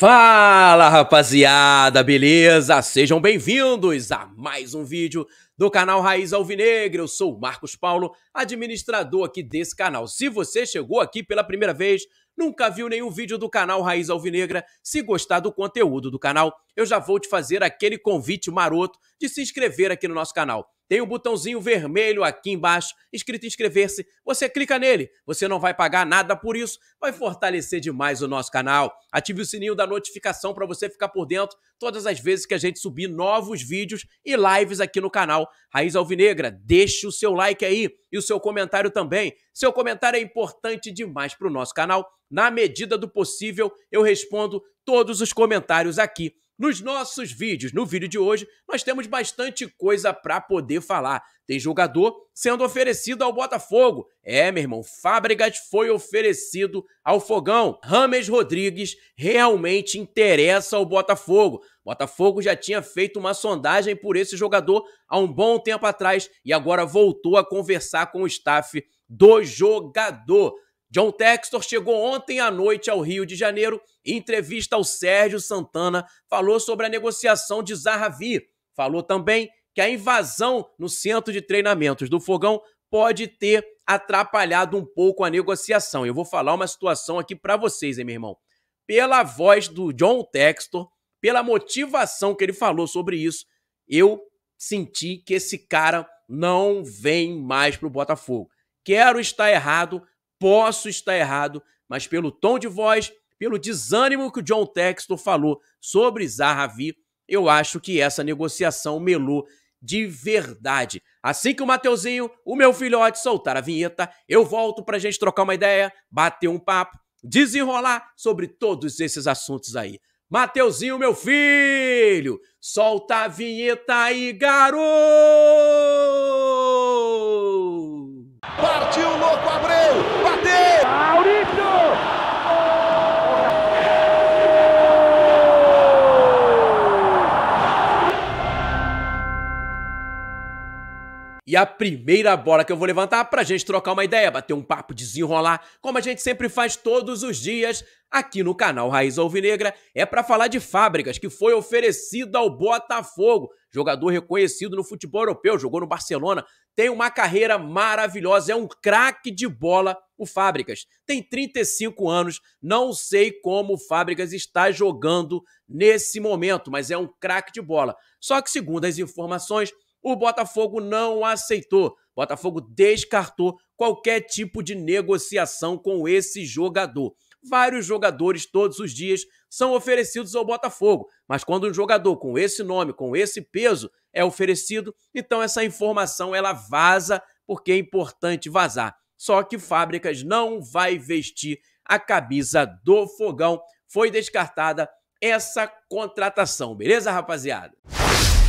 Fala rapaziada, beleza? Sejam bem-vindos a mais um vídeo do canal Raiz Alvinegra. Eu sou o Marcos Paulo, administrador aqui desse canal. Se você chegou aqui pela primeira vez, nunca viu nenhum vídeo do canal Raiz Alvinegra, se gostar do conteúdo do canal, eu já vou te fazer aquele convite maroto de se inscrever aqui no nosso canal. Tem um botãozinho vermelho aqui embaixo, escrito inscrever-se. Você clica nele, você não vai pagar nada por isso, vai fortalecer demais o nosso canal. Ative o sininho da notificação para você ficar por dentro todas as vezes que a gente subir novos vídeos e lives aqui no canal Raiz Alvinegra. Deixe o seu like aí e o seu comentário também. Seu comentário é importante demais para o nosso canal. Na medida do possível, eu respondo todos os comentários aqui nos nossos vídeos, no vídeo de hoje, nós temos bastante coisa para poder falar. Tem jogador sendo oferecido ao Botafogo. É, meu irmão, Fábricas foi oferecido ao Fogão. Rames Rodrigues realmente interessa ao Botafogo. Botafogo já tinha feito uma sondagem por esse jogador há um bom tempo atrás e agora voltou a conversar com o staff do jogador. John Textor chegou ontem à noite ao Rio de Janeiro em entrevista ao Sérgio Santana, falou sobre a negociação de Zarravi. Falou também que a invasão no centro de treinamentos do Fogão pode ter atrapalhado um pouco a negociação. Eu vou falar uma situação aqui para vocês, hein, meu irmão. Pela voz do John Textor, pela motivação que ele falou sobre isso, eu senti que esse cara não vem mais para o Botafogo. Quero estar errado, Posso estar errado, mas pelo tom de voz, pelo desânimo que o John Textor falou sobre Zahavi, eu acho que essa negociação melou de verdade. Assim que o Mateuzinho, o meu filhote, soltar a vinheta, eu volto pra gente trocar uma ideia, bater um papo, desenrolar sobre todos esses assuntos aí. Mateuzinho, meu filho, solta a vinheta aí, garoto! Partiu louco, Abreu! Bateu! Maurício! E a primeira bola que eu vou levantar pra gente trocar uma ideia, bater um papo, desenrolar, como a gente sempre faz todos os dias aqui no canal Raiz Alvinegra, é para falar de fábricas que foi oferecida ao Botafogo jogador reconhecido no futebol europeu, jogou no Barcelona, tem uma carreira maravilhosa, é um craque de bola o Fábricas. Tem 35 anos, não sei como o Fábricas está jogando nesse momento, mas é um craque de bola. Só que, segundo as informações, o Botafogo não aceitou. Botafogo descartou qualquer tipo de negociação com esse jogador. Vários jogadores todos os dias são oferecidos ao Botafogo. Mas quando um jogador com esse nome, com esse peso, é oferecido, então essa informação ela vaza, porque é importante vazar. Só que Fábricas não vai vestir a camisa do Fogão. Foi descartada essa contratação, beleza, rapaziada?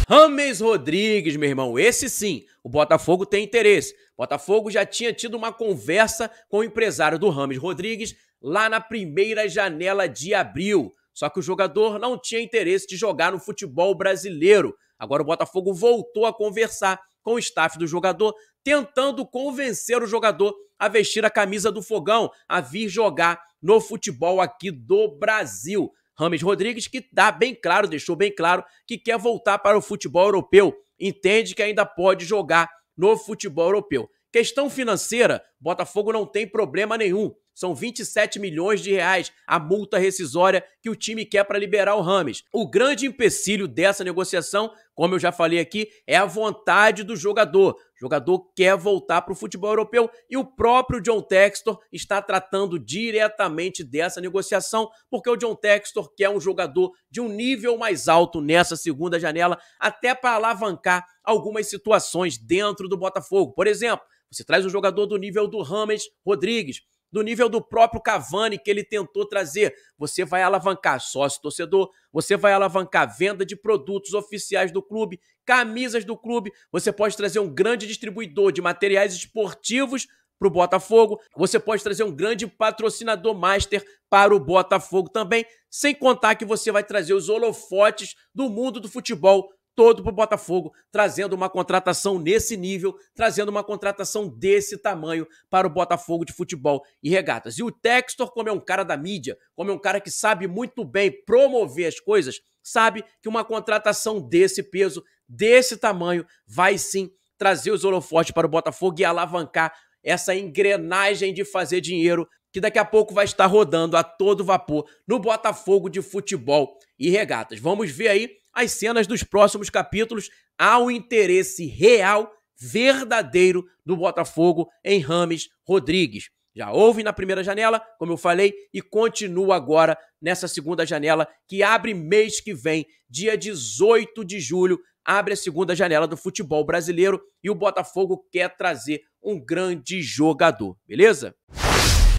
Rames Rodrigues, meu irmão, esse sim, o Botafogo tem interesse. Botafogo já tinha tido uma conversa com o empresário do Rames Rodrigues lá na primeira janela de abril. Só que o jogador não tinha interesse de jogar no futebol brasileiro. Agora o Botafogo voltou a conversar com o staff do jogador, tentando convencer o jogador a vestir a camisa do fogão, a vir jogar no futebol aqui do Brasil. Rames Rodrigues, que dá bem claro, deixou bem claro que quer voltar para o futebol europeu, entende que ainda pode jogar no futebol europeu. Questão financeira, Botafogo não tem problema nenhum. São 27 milhões de reais a multa rescisória que o time quer para liberar o Rames. O grande empecilho dessa negociação, como eu já falei aqui, é a vontade do jogador. O jogador quer voltar para o futebol europeu e o próprio John Textor está tratando diretamente dessa negociação, porque o John Textor quer um jogador de um nível mais alto nessa segunda janela, até para alavancar algumas situações dentro do Botafogo. Por exemplo, você traz um jogador do nível do Rames Rodrigues, do nível do próprio Cavani que ele tentou trazer. Você vai alavancar sócio torcedor, você vai alavancar venda de produtos oficiais do clube, camisas do clube, você pode trazer um grande distribuidor de materiais esportivos para o Botafogo, você pode trazer um grande patrocinador master para o Botafogo também, sem contar que você vai trazer os holofotes do mundo do futebol todo para o Botafogo, trazendo uma contratação nesse nível, trazendo uma contratação desse tamanho para o Botafogo de futebol e regatas. E o Textor, como é um cara da mídia, como é um cara que sabe muito bem promover as coisas, sabe que uma contratação desse peso, desse tamanho, vai sim trazer os holofotes para o Botafogo e alavancar essa engrenagem de fazer dinheiro que daqui a pouco vai estar rodando a todo vapor no Botafogo de Futebol e Regatas. Vamos ver aí as cenas dos próximos capítulos ao interesse real, verdadeiro do Botafogo em Rames Rodrigues. Já houve na primeira janela, como eu falei, e continua agora nessa segunda janela que abre mês que vem, dia 18 de julho, abre a segunda janela do futebol brasileiro e o Botafogo quer trazer um grande jogador, beleza?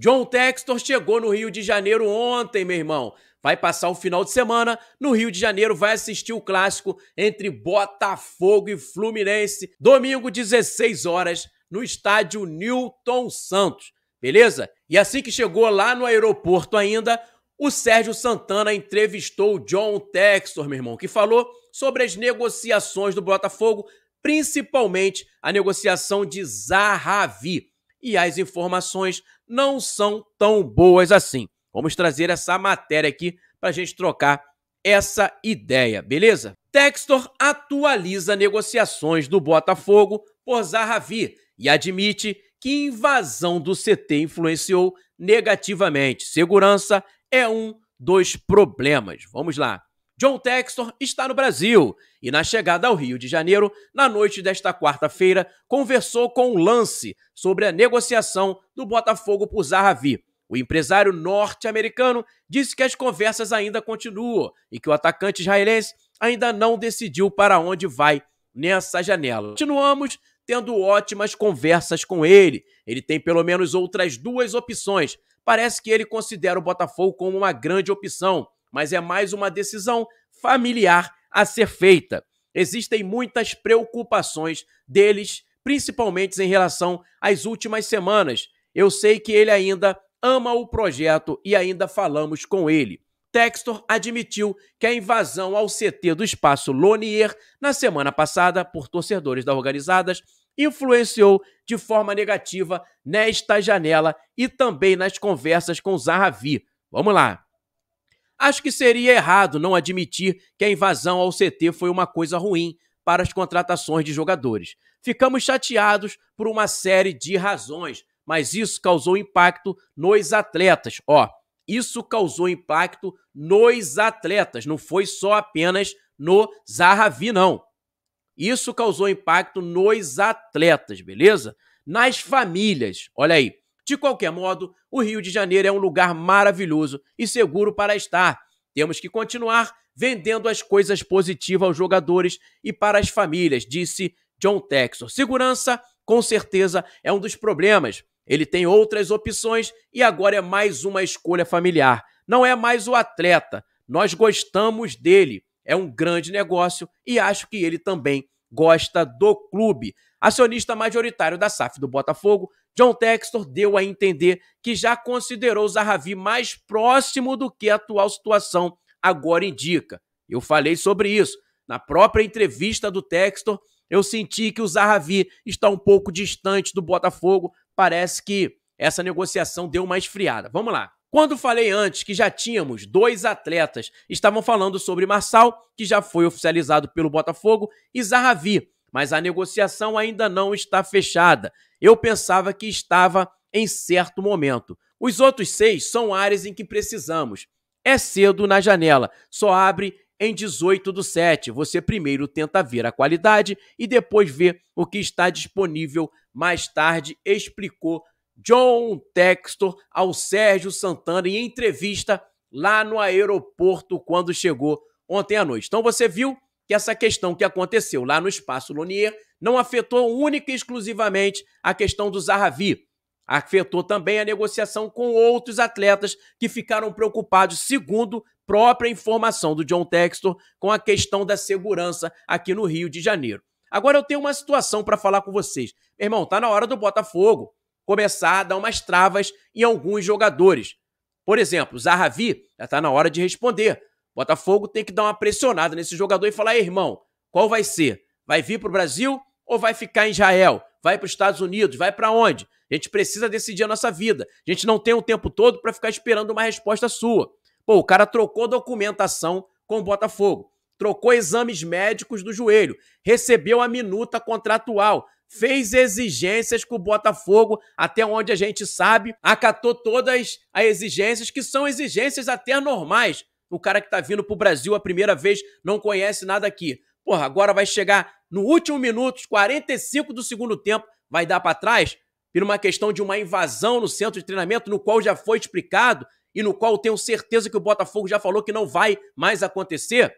John Textor chegou no Rio de Janeiro ontem, meu irmão. Vai passar o final de semana no Rio de Janeiro, vai assistir o clássico entre Botafogo e Fluminense, domingo 16 horas, no estádio Newton Santos. Beleza? E assim que chegou lá no aeroporto ainda, o Sérgio Santana entrevistou o John Textor, meu irmão, que falou sobre as negociações do Botafogo, principalmente a negociação de Zahavi e as informações não são tão boas assim. Vamos trazer essa matéria aqui para a gente trocar essa ideia, beleza? Textor atualiza negociações do Botafogo por Zahavi e admite que invasão do CT influenciou negativamente. Segurança é um dos problemas. Vamos lá. John Textor está no Brasil e, na chegada ao Rio de Janeiro, na noite desta quarta-feira, conversou com o Lance sobre a negociação do Botafogo por Zahavi. O empresário norte-americano disse que as conversas ainda continuam e que o atacante israelense ainda não decidiu para onde vai nessa janela. Continuamos tendo ótimas conversas com ele. Ele tem pelo menos outras duas opções. Parece que ele considera o Botafogo como uma grande opção mas é mais uma decisão familiar a ser feita. Existem muitas preocupações deles, principalmente em relação às últimas semanas. Eu sei que ele ainda ama o projeto e ainda falamos com ele. Textor admitiu que a invasão ao CT do espaço Lonier na semana passada por torcedores da Organizadas influenciou de forma negativa nesta janela e também nas conversas com Zarravi. Vamos lá. Acho que seria errado não admitir que a invasão ao CT foi uma coisa ruim para as contratações de jogadores. Ficamos chateados por uma série de razões, mas isso causou impacto nos atletas. Ó, isso causou impacto nos atletas, não foi só apenas no Zahavi, não. Isso causou impacto nos atletas, beleza? Nas famílias, olha aí. De qualquer modo, o Rio de Janeiro é um lugar maravilhoso e seguro para estar. Temos que continuar vendendo as coisas positivas aos jogadores e para as famílias, disse John Texor. Segurança, com certeza, é um dos problemas. Ele tem outras opções e agora é mais uma escolha familiar. Não é mais o atleta. Nós gostamos dele. É um grande negócio e acho que ele também gosta do clube. Acionista majoritário da SAF do Botafogo, John Textor deu a entender que já considerou Zahavi mais próximo do que a atual situação agora indica. Eu falei sobre isso. Na própria entrevista do Textor, eu senti que o Zahavi está um pouco distante do Botafogo. Parece que essa negociação deu uma esfriada. Vamos lá. Quando falei antes que já tínhamos dois atletas, estavam falando sobre Marçal, que já foi oficializado pelo Botafogo, e Zahavi, mas a negociação ainda não está fechada. Eu pensava que estava em certo momento. Os outros seis são áreas em que precisamos. É cedo na janela, só abre em 18 do 7. Você primeiro tenta ver a qualidade e depois vê o que está disponível mais tarde, explicou John Textor ao Sérgio Santana em entrevista lá no aeroporto quando chegou ontem à noite. Então você viu que essa questão que aconteceu lá no espaço Lunier não afetou única e exclusivamente a questão do Zahavi. Afetou também a negociação com outros atletas que ficaram preocupados, segundo própria informação do John Textor, com a questão da segurança aqui no Rio de Janeiro. Agora eu tenho uma situação para falar com vocês. Meu irmão, tá na hora do Botafogo começar a dar umas travas em alguns jogadores. Por exemplo, Zahavi já está na hora de responder. Botafogo tem que dar uma pressionada nesse jogador e falar: irmão, qual vai ser? Vai vir para o Brasil ou vai ficar em Israel? Vai para os Estados Unidos? Vai para onde? A gente precisa decidir a nossa vida. A gente não tem o tempo todo para ficar esperando uma resposta sua. Pô, o cara trocou documentação com o Botafogo, trocou exames médicos do joelho, recebeu a minuta contratual, fez exigências com o Botafogo, até onde a gente sabe, acatou todas as exigências, que são exigências até normais o cara que está vindo pro Brasil a primeira vez não conhece nada aqui. Porra, agora vai chegar no último minuto, 45 do segundo tempo, vai dar para trás por uma questão de uma invasão no centro de treinamento, no qual já foi explicado e no qual tenho certeza que o Botafogo já falou que não vai mais acontecer.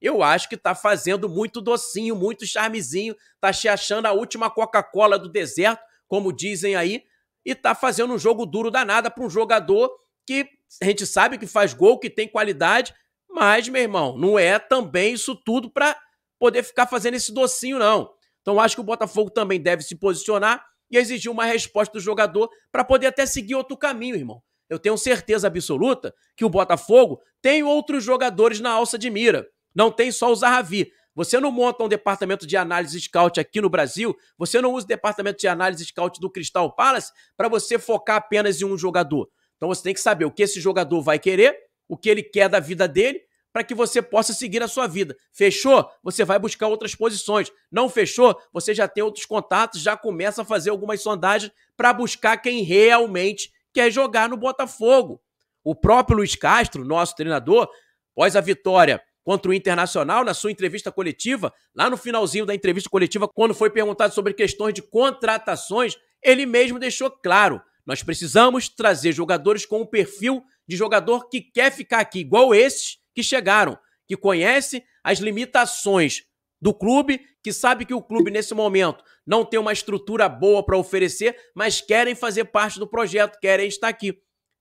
Eu acho que está fazendo muito docinho, muito charmezinho, está se achando a última Coca-Cola do deserto, como dizem aí, e está fazendo um jogo duro danada para um jogador que a gente sabe que faz gol, que tem qualidade, mas, meu irmão, não é também isso tudo para poder ficar fazendo esse docinho, não. Então, acho que o Botafogo também deve se posicionar e exigir uma resposta do jogador para poder até seguir outro caminho, irmão. Eu tenho certeza absoluta que o Botafogo tem outros jogadores na alça de mira. Não tem só o Zarravi. Você não monta um departamento de análise scout aqui no Brasil, você não usa o departamento de análise scout do Crystal Palace para você focar apenas em um jogador. Então você tem que saber o que esse jogador vai querer, o que ele quer da vida dele, para que você possa seguir a sua vida. Fechou? Você vai buscar outras posições. Não fechou? Você já tem outros contatos, já começa a fazer algumas sondagens para buscar quem realmente quer jogar no Botafogo. O próprio Luiz Castro, nosso treinador, após a vitória contra o Internacional, na sua entrevista coletiva, lá no finalzinho da entrevista coletiva, quando foi perguntado sobre questões de contratações, ele mesmo deixou claro: nós precisamos trazer jogadores com o perfil de jogador que quer ficar aqui, igual esses que chegaram, que conhece as limitações do clube, que sabe que o clube nesse momento não tem uma estrutura boa para oferecer, mas querem fazer parte do projeto, querem estar aqui.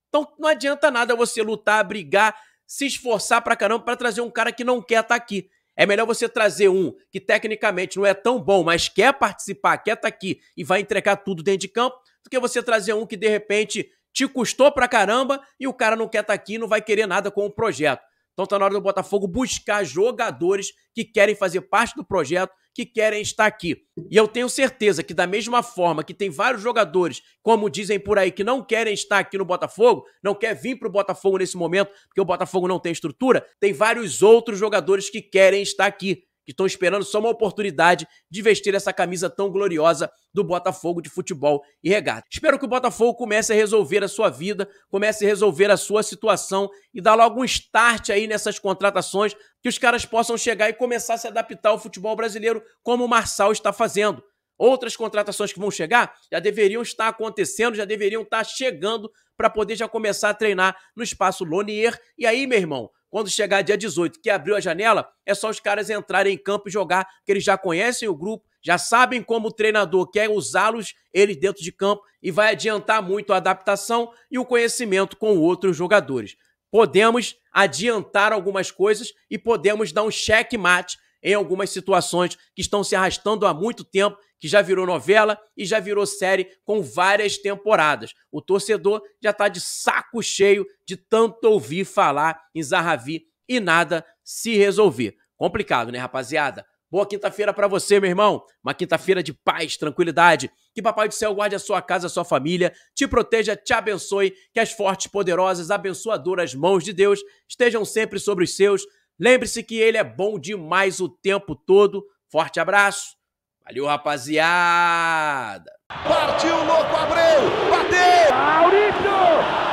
Então não adianta nada você lutar, brigar, se esforçar para caramba para trazer um cara que não quer estar tá aqui. É melhor você trazer um que tecnicamente não é tão bom, mas quer participar, quer estar tá aqui e vai entregar tudo dentro de campo, do que você trazer um que de repente te custou pra caramba e o cara não quer estar tá aqui, não vai querer nada com o projeto. Então tá na hora do Botafogo buscar jogadores que querem fazer parte do projeto que querem estar aqui. E eu tenho certeza que, da mesma forma que tem vários jogadores, como dizem por aí, que não querem estar aqui no Botafogo, não quer vir para o Botafogo nesse momento, porque o Botafogo não tem estrutura, tem vários outros jogadores que querem estar aqui, que estão esperando só uma oportunidade de vestir essa camisa tão gloriosa do Botafogo de futebol e regata. Espero que o Botafogo comece a resolver a sua vida, comece a resolver a sua situação e dar logo um start aí nessas contratações, que os caras possam chegar e começar a se adaptar ao futebol brasileiro, como o Marçal está fazendo. Outras contratações que vão chegar já deveriam estar acontecendo, já deveriam estar chegando para poder já começar a treinar no espaço Lonier. E aí, meu irmão, quando chegar dia 18, que abriu a janela, é só os caras entrarem em campo e jogar, que eles já conhecem o grupo, já sabem como o treinador quer usá-los, eles dentro de campo, e vai adiantar muito a adaptação e o conhecimento com outros jogadores podemos adiantar algumas coisas e podemos dar um checkmate em algumas situações que estão se arrastando há muito tempo, que já virou novela e já virou série com várias temporadas. O torcedor já está de saco cheio de tanto ouvir falar em Zahavi e nada se resolver. Complicado, né, rapaziada? Boa quinta-feira para você, meu irmão. Uma quinta-feira de paz, tranquilidade. Que Papai do Céu guarde a sua casa, a sua família, te proteja, te abençoe. Que as fortes, poderosas, abençoadoras mãos de Deus estejam sempre sobre os seus. Lembre-se que Ele é bom demais o tempo todo. Forte abraço. Valeu, rapaziada. Partiu, louco, Abreu. Bateu. Maurício.